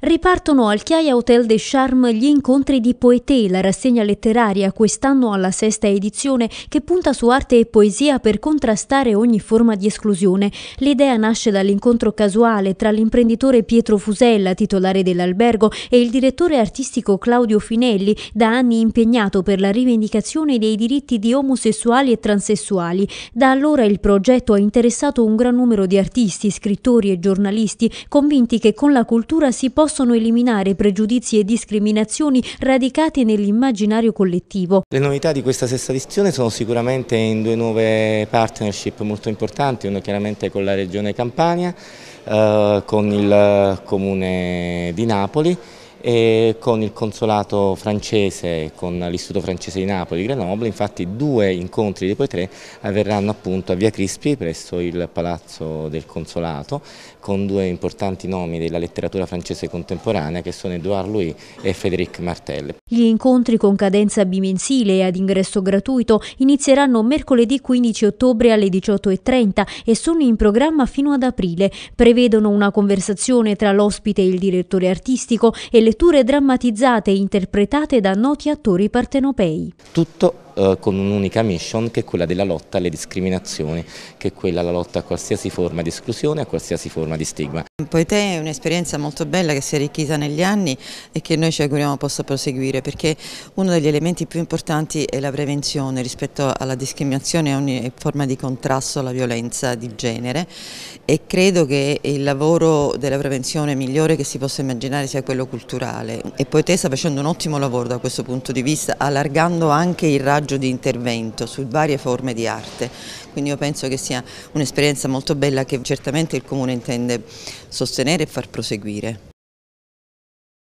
Ripartono al Chiaia Hotel de Charme gli incontri di Poeté, la rassegna letteraria quest'anno alla sesta edizione che punta su arte e poesia per contrastare ogni forma di esclusione. L'idea nasce dall'incontro casuale tra l'imprenditore Pietro Fusella, titolare dell'albergo, e il direttore artistico Claudio Finelli, da anni impegnato per la rivendicazione dei diritti di omosessuali e transessuali. Da allora il progetto ha interessato un gran numero di artisti, scrittori e giornalisti, convinti che con la cultura si possa possono eliminare pregiudizi e discriminazioni radicate nell'immaginario collettivo. Le novità di questa sesta edizione sono sicuramente in due nuove partnership molto importanti, una chiaramente con la Regione Campania, eh, con il Comune di Napoli e con il consolato francese, con l'Istituto francese di Napoli, Grenoble, infatti due incontri di poi tre avverranno appunto a Via Crispi presso il Palazzo del Consolato con due importanti nomi della letteratura francese contemporanea che sono Edouard Louis e Frédéric Martel. Gli incontri con cadenza bimensile e ad ingresso gratuito inizieranno mercoledì 15 ottobre alle 18.30 e sono in programma fino ad aprile. Prevedono una conversazione tra l'ospite e il direttore artistico e le letture drammatizzate interpretate da noti attori partenopei. Tutto eh, con un'unica mission che è quella della lotta alle discriminazioni, che è quella la lotta a qualsiasi forma di esclusione, a qualsiasi forma di stigma. Poetè è un'esperienza molto bella che si è arricchita negli anni e che noi ci auguriamo possa proseguire perché uno degli elementi più importanti è la prevenzione rispetto alla discriminazione e a ogni forma di contrasto alla violenza di genere e credo che il lavoro della prevenzione migliore che si possa immaginare sia quello culturale e Poetè sta facendo un ottimo lavoro da questo punto di vista allargando anche il raggio raggio di intervento su varie forme di arte, quindi io penso che sia un'esperienza molto bella che certamente il Comune intende sostenere e far proseguire.